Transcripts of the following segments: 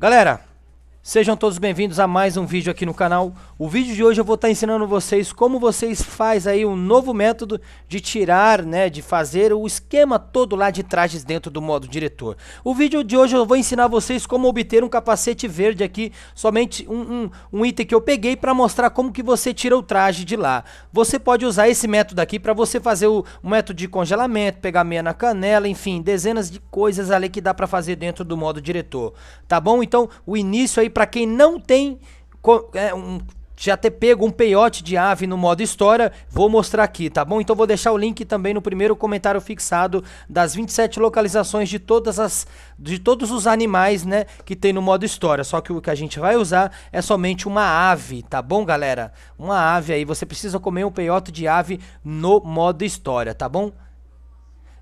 Galera, Sejam todos bem-vindos a mais um vídeo aqui no canal. O vídeo de hoje eu vou estar ensinando vocês como vocês faz aí um novo método de tirar, né, de fazer o esquema todo lá de trajes dentro do modo diretor. O vídeo de hoje eu vou ensinar vocês como obter um capacete verde aqui, somente um, um, um item que eu peguei para mostrar como que você tira o traje de lá. Você pode usar esse método aqui para você fazer o, o método de congelamento, pegar meia na canela, enfim, dezenas de coisas ali que dá para fazer dentro do modo diretor, tá bom? Então o início aí para quem não tem é, um, já ter pego um peiote de ave no modo história, vou mostrar aqui, tá bom? Então vou deixar o link também no primeiro comentário fixado das 27 localizações de todas as de todos os animais, né, que tem no modo história. Só que o que a gente vai usar é somente uma ave, tá bom, galera? Uma ave aí, você precisa comer um peiote de ave no modo história, tá bom?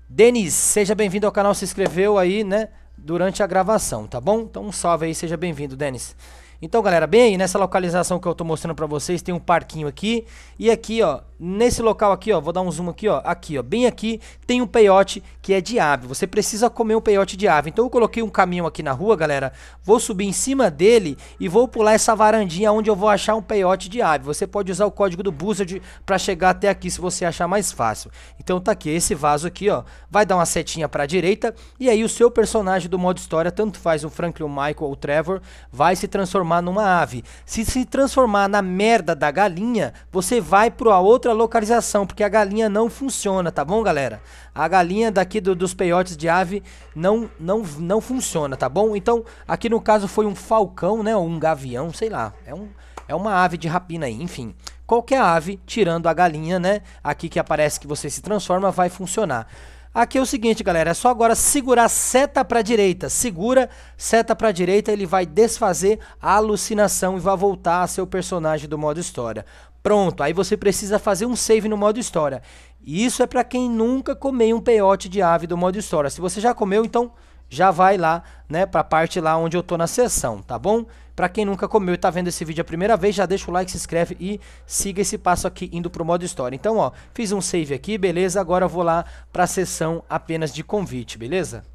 Denis, seja bem-vindo ao canal, se inscreveu aí, né? durante a gravação, tá bom? Então um salve aí, seja bem-vindo, Denis. Então, galera, bem aí, nessa localização que eu tô mostrando pra vocês, tem um parquinho aqui. E aqui, ó, nesse local aqui, ó, vou dar um zoom aqui, ó, aqui, ó, bem aqui, tem um peiote que é de ave. Você precisa comer um peiote de ave. Então eu coloquei um caminhão aqui na rua, galera, vou subir em cima dele e vou pular essa varandinha onde eu vou achar um peiote de ave. Você pode usar o código do Buzzard pra chegar até aqui se você achar mais fácil. Então tá aqui, esse vaso aqui, ó, vai dar uma setinha pra direita e aí o seu personagem do modo história, tanto faz o Franklin, o Michael ou o Trevor, vai se transformar transformar numa ave. Se se transformar na merda da galinha, você vai para outra localização, porque a galinha não funciona, tá bom, galera? A galinha daqui do, dos peiotes de ave não, não, não funciona, tá bom? Então, aqui no caso foi um falcão, né? Ou um gavião, sei lá. É, um, é uma ave de rapina aí, enfim qualquer ave, tirando a galinha, né? Aqui que aparece que você se transforma, vai funcionar. Aqui é o seguinte, galera, é só agora segurar seta para direita, segura seta para direita, ele vai desfazer a alucinação e vai voltar a ser o personagem do modo história. Pronto, aí você precisa fazer um save no modo história. Isso é para quem nunca comeu um peiote de ave do modo história. Se você já comeu, então já vai lá, né, para a parte lá onde eu tô na sessão, tá bom? Para quem nunca comeu e tá vendo esse vídeo a primeira vez, já deixa o like, se inscreve e siga esse passo aqui indo pro modo história. Então, ó, fiz um save aqui, beleza? Agora eu vou lá para a sessão apenas de convite, beleza?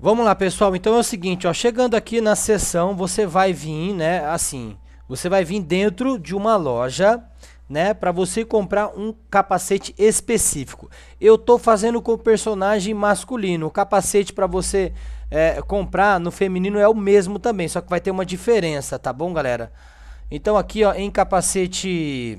Vamos lá, pessoal. Então é o seguinte, ó, chegando aqui na sessão, você vai vir, né, assim, você vai vir dentro de uma loja né, para você comprar um capacete específico. Eu tô fazendo com o personagem masculino. O capacete para você é, comprar no feminino é o mesmo também, só que vai ter uma diferença, tá bom, galera? Então aqui, ó, em capacete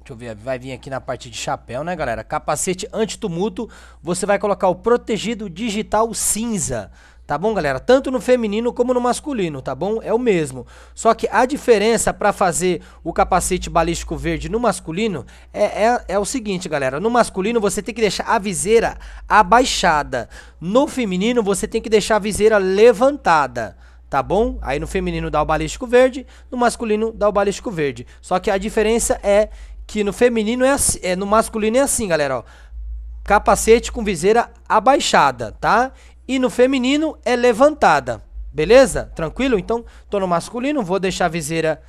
Deixa eu ver, vai vir aqui na parte de chapéu, né, galera? Capacete antitumulto, você vai colocar o protegido digital cinza, Tá bom, galera? Tanto no feminino como no masculino, tá bom? É o mesmo. Só que a diferença para fazer o capacete balístico verde no masculino é, é, é, o seguinte, galera. No masculino você tem que deixar a viseira abaixada. No feminino você tem que deixar a viseira levantada. Tá bom? Aí no feminino dá o balístico verde, no masculino dá o balístico verde. Só que a diferença é que no feminino é, assim, é no masculino é assim, galera, ó capacete com viseira abaixada, tá? E no feminino é levantada. Beleza? Tranquilo? Então, tô no masculino, vou deixar a viseira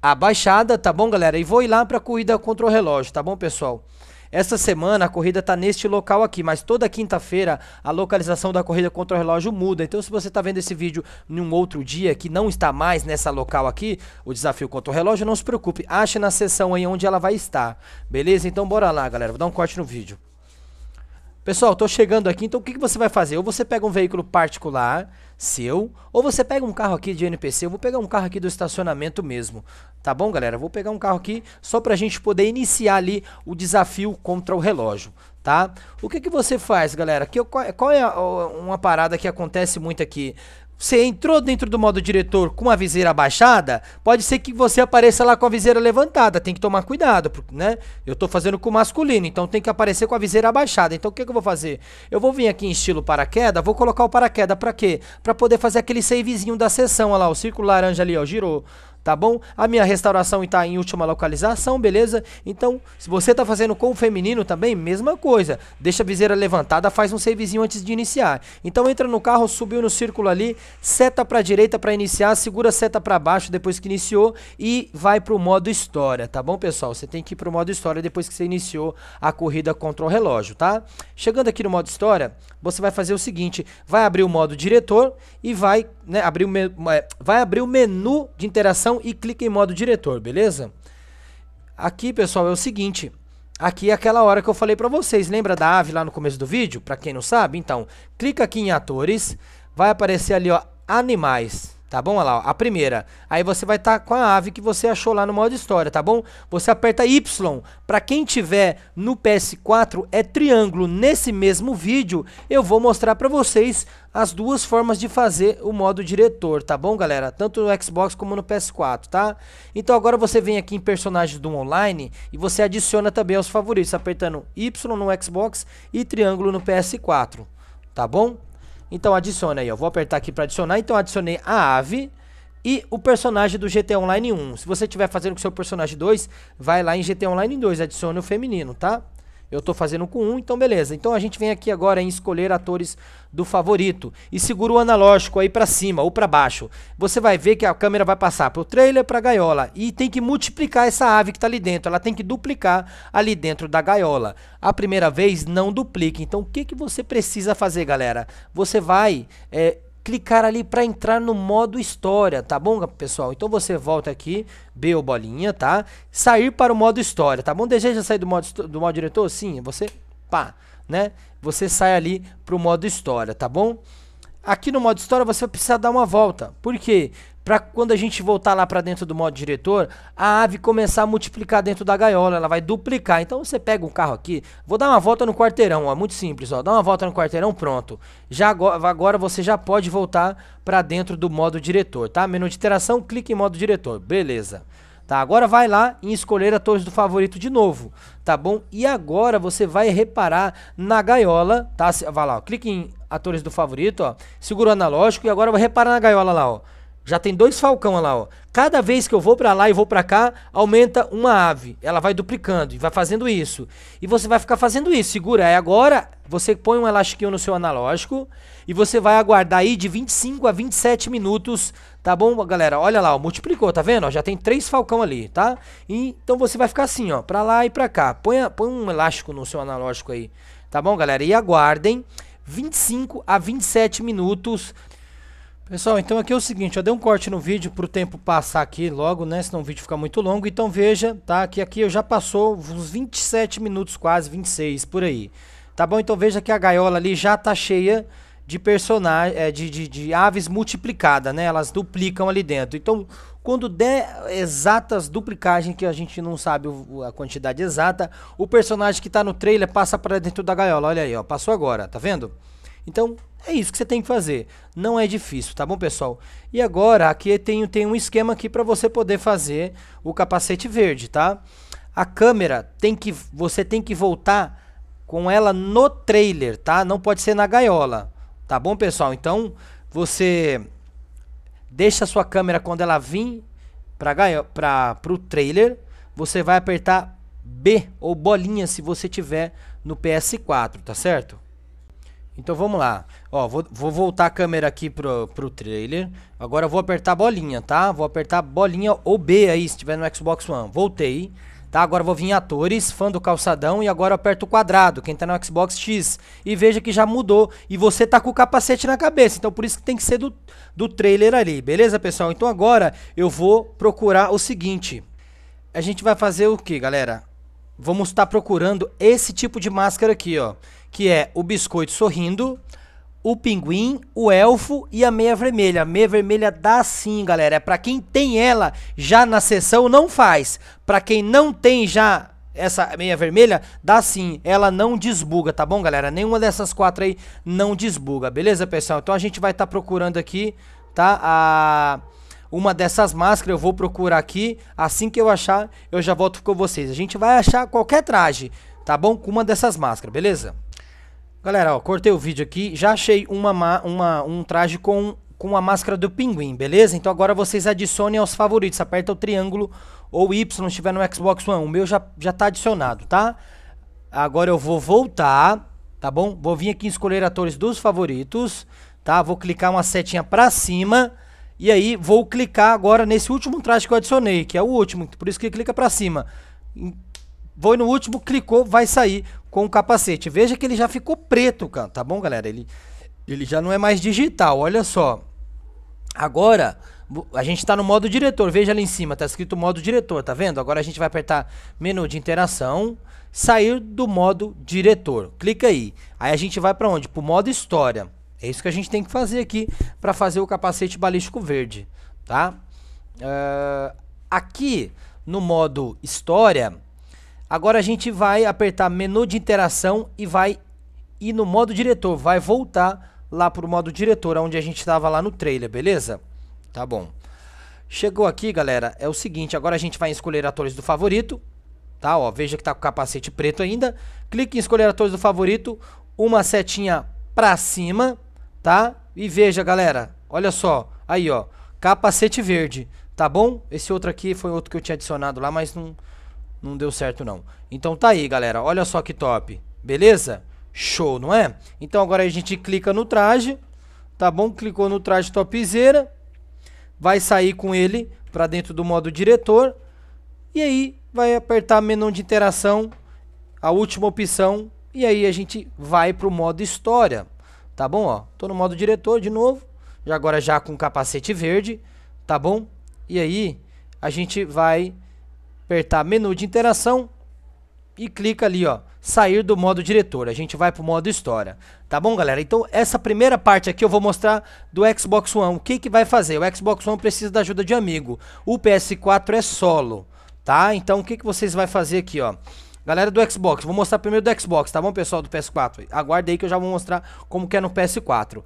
abaixada, tá bom, galera? E vou ir lá para a corrida contra o relógio, tá bom, pessoal? Essa semana a corrida tá neste local aqui, mas toda quinta-feira a localização da corrida contra o relógio muda. Então, se você tá vendo esse vídeo em um outro dia que não está mais nessa local aqui, o desafio contra o relógio, não se preocupe, ache na sessão aí onde ela vai estar. Beleza? Então, bora lá, galera. Vou dar um corte no vídeo. Pessoal, estou chegando aqui, então o que, que você vai fazer? Ou você pega um veículo particular seu, ou você pega um carro aqui de NPC, eu vou pegar um carro aqui do estacionamento mesmo, tá bom galera? vou pegar um carro aqui só para a gente poder iniciar ali o desafio contra o relógio, tá? O que, que você faz galera? Que, qual é uma parada que acontece muito aqui? você entrou dentro do modo diretor com a viseira baixada, pode ser que você apareça lá com a viseira levantada. Tem que tomar cuidado, né? Eu estou fazendo com masculino, então tem que aparecer com a viseira abaixada. Então o que, que eu vou fazer? Eu vou vir aqui em estilo paraquedas, vou colocar o paraquedas para quê? Para poder fazer aquele savezinho da sessão, olha lá, o círculo laranja ali, ó, girou tá bom? A minha restauração está em última localização, beleza? Então, se você está fazendo com o feminino também, mesma coisa. Deixa a viseira levantada, faz um savezinho antes de iniciar. Então entra no carro, subiu no círculo ali, seta para direita para iniciar, segura a seta para baixo depois que iniciou e vai para o modo história, tá bom, pessoal? Você tem que ir para o modo história depois que você iniciou a corrida contra o relógio, tá? Chegando aqui no modo história, você vai fazer o seguinte, vai abrir o modo diretor e vai né, abrir o é, vai abrir o menu de interação e clica em modo diretor, beleza? Aqui, pessoal, é o seguinte. Aqui é aquela hora que eu falei para vocês. Lembra da ave lá no começo do vídeo? Para quem não sabe, então, clica aqui em atores. Vai aparecer ali, ó, animais. Tá bom? Olha lá, a primeira. Aí você vai estar tá com a ave que você achou lá no modo história, tá bom? Você aperta Y. Para quem tiver no PS4 é triângulo. Nesse mesmo vídeo eu vou mostrar para vocês as duas formas de fazer o modo diretor, tá bom, galera? Tanto no Xbox como no PS4, tá? Então agora você vem aqui em personagens do online e você adiciona também aos favoritos, apertando Y no Xbox e triângulo no PS4, tá bom? Então adiciona aí, ó. Vou apertar aqui para adicionar. Então adicionei a ave e o personagem do GT Online 1. Se você estiver fazendo com seu personagem 2, vai lá em GT Online 2, adicione o feminino, tá? eu estou fazendo com um, então beleza. Então a gente vem aqui agora em escolher atores do favorito e segura o analógico aí para cima ou para baixo. Você vai ver que a câmera vai passar para o trailer, para a gaiola e tem que multiplicar essa ave que está ali dentro. Ela tem que duplicar ali dentro da gaiola. A primeira vez não duplique. Então o que, que você precisa fazer, galera? Você vai é, clicar ali para entrar no modo história, tá bom, pessoal? Então você volta aqui, B ou bolinha, tá? Sair para o modo história, tá bom? Deseja sair do modo, do modo diretor? Sim, você, pá, né? Você sai ali para o modo história, tá bom? Aqui no modo história você precisa dar uma volta. Por quê? para quando a gente voltar lá para dentro do modo diretor, a ave começar a multiplicar dentro da gaiola, ela vai duplicar. Então você pega um carro aqui, vou dar uma volta no quarteirão, ó, muito simples, ó, dá uma volta no quarteirão, pronto. Já agora, agora você já pode voltar para dentro do modo diretor, tá? Menu de interação, clique em modo diretor, beleza. Tá, agora vai lá em escolher atores do favorito de novo, tá bom? E agora você vai reparar na gaiola, tá? Vai lá, ó, clique em atores do favorito, ó, segura o analógico e agora vai reparar na gaiola lá, ó. Já tem dois falcão lá, ó. Cada vez que eu vou para lá e vou para cá, aumenta uma ave. Ela vai duplicando e vai fazendo isso. E você vai ficar fazendo isso. Segura. Aí é agora, você põe um elástico no seu analógico e você vai aguardar aí de 25 a 27 minutos, tá bom, galera? Olha lá, ó, multiplicou, tá vendo? Ó, já tem três falcão ali, tá? E, então você vai ficar assim, ó, para lá e para cá. Põe, põe um elástico no seu analógico aí, tá bom, galera? E aguardem 25 a 27 minutos Pessoal, então aqui é o seguinte, eu dei um corte no vídeo para o tempo passar aqui logo, né, senão o vídeo fica muito longo, então veja, tá, que aqui eu já passou uns 27 minutos quase, 26, por aí. Tá bom? Então veja que a gaiola ali já tá cheia de personagem, é, de, de, de aves multiplicada, né, elas duplicam ali dentro. Então, quando der exatas duplicagem, que a gente não sabe a quantidade exata, o personagem que está no trailer passa para dentro da gaiola, olha aí, ó, passou agora, Tá vendo? Então, é isso que você tem que fazer. Não é difícil, tá bom, pessoal? E agora, aqui tem, tem um esquema aqui para você poder fazer o capacete verde, tá? A câmera tem que você tem que voltar com ela no trailer, tá? Não pode ser na gaiola, tá bom, pessoal? Então, você deixa a sua câmera quando ela vir para o trailer, você vai apertar B ou bolinha se você tiver no PS4, tá certo? Então vamos lá. Ó, vou, vou, voltar a câmera aqui pro, pro trailer. Agora eu vou apertar a bolinha, tá? Vou apertar bolinha ou B aí, se tiver no Xbox One. Voltei. Tá, agora eu vou vir em atores, fã do calçadão e agora eu aperto o quadrado, quem tá no Xbox X. E veja que já mudou e você tá com o capacete na cabeça, então por isso que tem que ser do, do trailer ali, beleza pessoal? Então agora eu vou procurar o seguinte, a gente vai fazer o que galera? vamos estar tá procurando esse tipo de máscara aqui, ó. Que é o biscoito sorrindo, o pinguim, o elfo e a meia vermelha. A meia vermelha dá sim, galera. É pra quem tem ela já na sessão, não faz. Pra quem não tem já essa meia vermelha, dá sim, ela não desbuga, tá bom, galera? Nenhuma dessas quatro aí não desbuga, beleza, pessoal? Então a gente vai estar tá procurando aqui, tá? A uma dessas máscaras, eu vou procurar aqui. Assim que eu achar, eu já volto com vocês. A gente vai achar qualquer traje, tá bom? Com uma dessas máscaras, beleza? Galera, ó, cortei o vídeo aqui. Já achei uma, uma, um traje com, com a máscara do pinguim, beleza? Então agora vocês adicionem aos favoritos. Aperta o triângulo ou Y se tiver no Xbox One. O meu já, já tá adicionado, tá? Agora eu vou voltar, tá bom? Vou vir aqui em escolher atores dos favoritos, tá? Vou clicar uma setinha pra cima e aí vou clicar agora nesse último traje que eu adicionei, que é o último, por isso que clica para cima. Vou no último, clicou, vai sair com o capacete. Veja que ele já ficou preto, cara, tá bom, galera? Ele, ele já não é mais digital, olha só. Agora, a gente está no modo diretor, veja ali em cima, está escrito modo diretor, tá vendo? Agora a gente vai apertar menu de interação, sair do modo diretor, clica aí. Aí a gente vai para onde? Para o modo história. É isso que a gente tem que fazer aqui para fazer o capacete balístico verde, tá? Uh, aqui no modo história, agora a gente vai apertar menu de interação e vai ir no modo diretor, vai voltar lá para o modo diretor, onde a gente estava lá no trailer, beleza? Tá bom. Chegou aqui, galera, é o seguinte, agora a gente vai escolher atores do favorito, tá? Ó, veja que tá com o capacete preto ainda. Clique em escolher atores do favorito, uma setinha para cima, tá? E veja, galera, olha só, aí, ó, capacete verde, tá bom? Esse outro aqui foi outro que eu tinha adicionado lá, mas não, não deu certo não. Então tá aí, galera, olha só que top, beleza? Show, não é? Então agora a gente clica no traje, tá bom? Clicou no traje topzera, vai sair com ele para dentro do modo diretor, e aí vai apertar menu de interação, a última opção, e aí a gente vai para o modo história tá bom? Ó, tô no modo diretor de novo, já agora já com capacete verde, tá bom? E aí a gente vai apertar menu de interação e clica ali, ó, sair do modo diretor. A gente vai pro modo história, tá bom, galera? Então essa primeira parte aqui eu vou mostrar do Xbox One. O que que vai fazer? O Xbox One precisa da ajuda de amigo. O PS4 é solo, tá? Então o que que vocês vai fazer aqui, ó? Galera do Xbox, vou mostrar primeiro do Xbox, tá bom, pessoal do PS4? Aguarda aí que eu já vou mostrar como que é no PS4.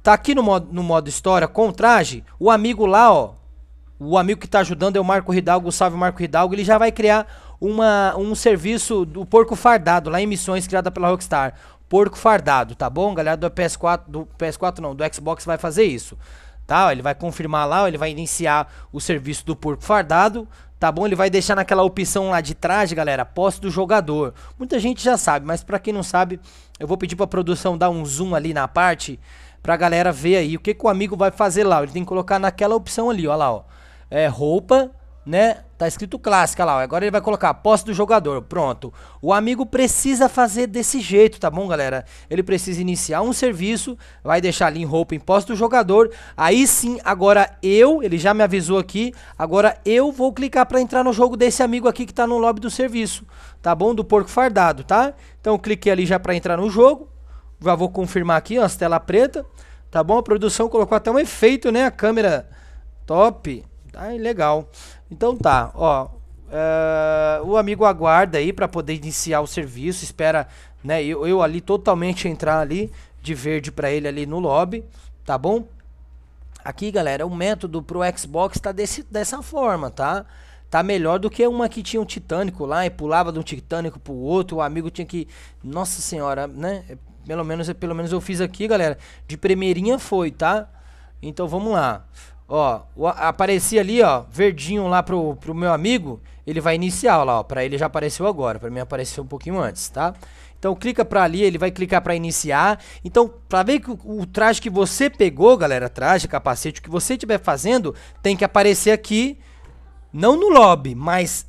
Tá aqui no modo, no modo história, com traje, o amigo lá, ó, o amigo que tá ajudando é o Marco Hidalgo, salve Marco Hidalgo, ele já vai criar uma, um serviço do Porco Fardado, lá em Missões, criada pela Rockstar. Porco Fardado, tá bom? Galera do PS4, do PS4 não, do Xbox vai fazer isso. Tá, ó, ele vai confirmar lá, ó, ele vai iniciar o serviço do porco fardado tá bom? Ele vai deixar naquela opção lá de trás, galera, posse do jogador. Muita gente já sabe, mas para quem não sabe, eu vou pedir para a produção dar um zoom ali na parte pra galera ver aí o que, que o amigo vai fazer lá. Ele tem que colocar naquela opção ali, ó lá, ó. É roupa, né? Tá escrito clássica lá, ó. Agora ele vai colocar posse do jogador. Pronto. O amigo precisa fazer desse jeito, tá bom, galera? Ele precisa iniciar um serviço, vai deixar ali em roupa em posse do jogador. Aí sim, agora eu, ele já me avisou aqui, agora eu vou clicar para entrar no jogo desse amigo aqui que tá no lobby do serviço, tá bom? Do porco fardado, tá? Então cliquei ali já para entrar no jogo. Já vou confirmar aqui, ó, as tela preta. Tá bom? A produção colocou até um efeito, né? A câmera top. Ah, legal. Então tá, ó. Uh, o amigo aguarda aí para poder iniciar o serviço, espera, né? Eu, eu ali totalmente entrar ali de verde para ele ali no lobby, tá bom? Aqui, galera, o método pro Xbox tá desse, dessa forma, tá? Tá melhor do que uma que tinha um Titânico lá e pulava de um Titânico pro outro, o amigo tinha que, nossa senhora, né? Pelo menos, pelo menos eu fiz aqui, galera. De primeirinha foi, tá? Então vamos lá. Ó, o, aparecia ali, ó, verdinho lá pro, pro meu amigo, ele vai iniciar, lá, ó, pra ele já apareceu agora, pra mim apareceu um pouquinho antes, tá? Então clica para ali, ele vai clicar para iniciar. Então, para ver que o, o, traje que você pegou, galera, traje, capacete, o que você estiver fazendo, tem que aparecer aqui, não no lobby, mas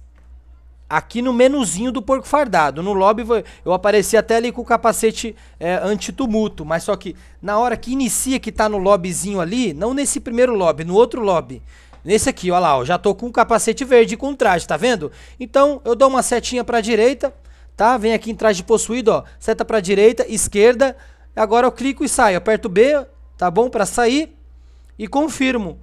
aqui no menuzinho do porco fardado. No lobby eu apareci até ali com o capacete é, tumulto, mas só que na hora que inicia que tá no lobbyzinho ali, não nesse primeiro lobby, no outro lobby. Nesse aqui, ó lá, ó, já tô com o capacete verde com traje, tá vendo? Então eu dou uma setinha pra direita, tá? Vem aqui em traje possuído, ó, seta pra direita, esquerda. Agora eu clico e saio, aperto B, tá bom? Pra sair e confirmo.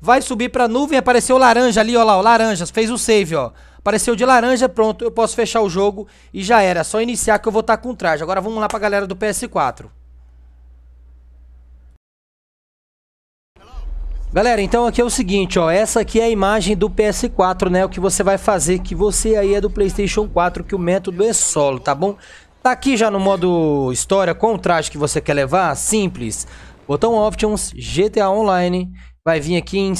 Vai subir pra nuvem, apareceu laranja ali, ó lá, o laranjas, fez o save, ó. Apareceu de laranja, pronto, eu posso fechar o jogo e já era. É só iniciar que eu vou estar tá com traje. Agora vamos lá pra galera do PS4. Galera, então aqui é o seguinte, ó, essa aqui é a imagem do PS4, né, o que você vai fazer, que você aí é do Playstation 4, que o método é solo, tá bom? Tá aqui já no modo história, com o traje que você quer levar, simples, botão Options, GTA Online, vai vir aqui em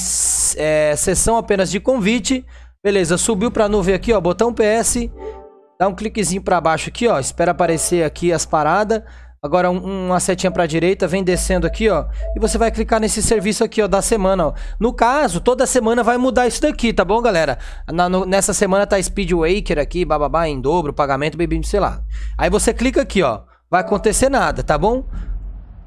é, sessão apenas de convite, Beleza, subiu para nuvem aqui, ó, botão PS. Dá um cliquezinho para baixo aqui, ó, espera aparecer aqui as paradas. Agora um, uma setinha para direita, vem descendo aqui, ó. E você vai clicar nesse serviço aqui, ó, da semana, ó. No caso, toda semana vai mudar isso daqui, tá bom, galera? Na, no, nessa semana tá Speed Waker aqui, bababá, em dobro, pagamento, baby, sei lá. Aí você clica aqui, ó. Vai acontecer nada, tá bom?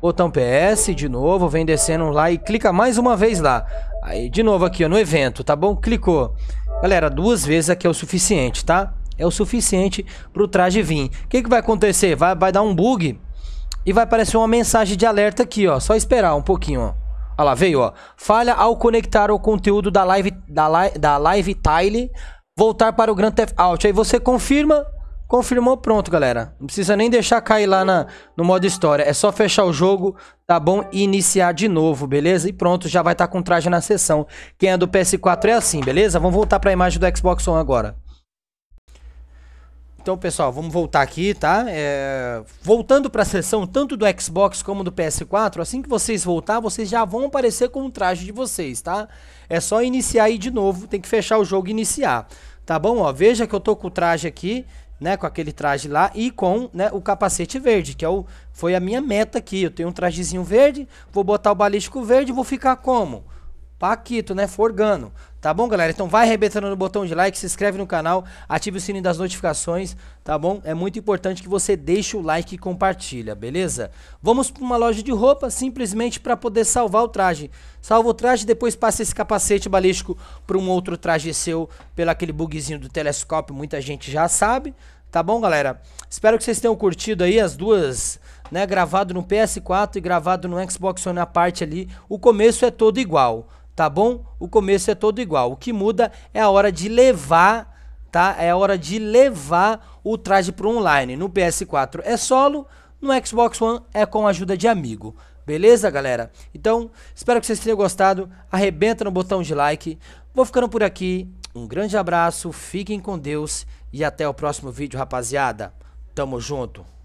Botão PS, de novo, vem descendo lá e clica mais uma vez lá. Aí, de novo aqui, ó, no evento, tá bom? Clicou. Galera, duas vezes aqui é o suficiente, tá? É o suficiente pro traje vir. O que, que vai acontecer? Vai, vai dar um bug e vai aparecer uma mensagem de alerta aqui, ó. Só esperar um pouquinho, ó. Olha lá, veio, ó. Falha ao conectar o conteúdo da live, da live, da live tile voltar para o Grand Theft Auto. Aí você confirma Confirmou, pronto, galera. Não precisa nem deixar cair lá na, no modo história. É só fechar o jogo, tá bom? E iniciar de novo, beleza? E pronto, já vai estar tá com traje na sessão. Quem é do PS4 é assim, beleza? Vamos voltar para a imagem do Xbox One agora. Então, pessoal, vamos voltar aqui, tá? É... Voltando para a sessão tanto do Xbox como do PS4, assim que vocês voltar, vocês já vão aparecer com o traje de vocês, tá? É só iniciar aí de novo, tem que fechar o jogo e iniciar. Tá bom? Ó, veja que eu tô com o traje aqui, né, com aquele traje lá e com né, o capacete verde, que é o, foi a minha meta aqui. Eu tenho um trajezinho verde, vou botar o balístico verde, vou ficar como? Paquito, né? Forgano. Tá bom, galera? Então vai arrebentando no botão de like, se inscreve no canal, ative o sininho das notificações, tá bom? É muito importante que você deixe o like e compartilha, beleza? Vamos para uma loja de roupa simplesmente para poder salvar o traje. Salva o traje, depois passa esse capacete balístico para um outro traje seu, pelo aquele bugzinho do telescópio, muita gente já sabe. Tá bom, galera? Espero que vocês tenham curtido aí as duas, né, gravado no PS4 e gravado no Xbox One à parte ali. O começo é todo igual tá bom? O começo é todo igual. O que muda é a hora de levar, tá? É a hora de levar o traje para online. No PS4 é solo, no Xbox One é com a ajuda de amigo. Beleza, galera? Então, espero que vocês tenham gostado. Arrebenta no botão de like. Vou ficando por aqui. Um grande abraço, fiquem com Deus e até o próximo vídeo, rapaziada. Tamo junto.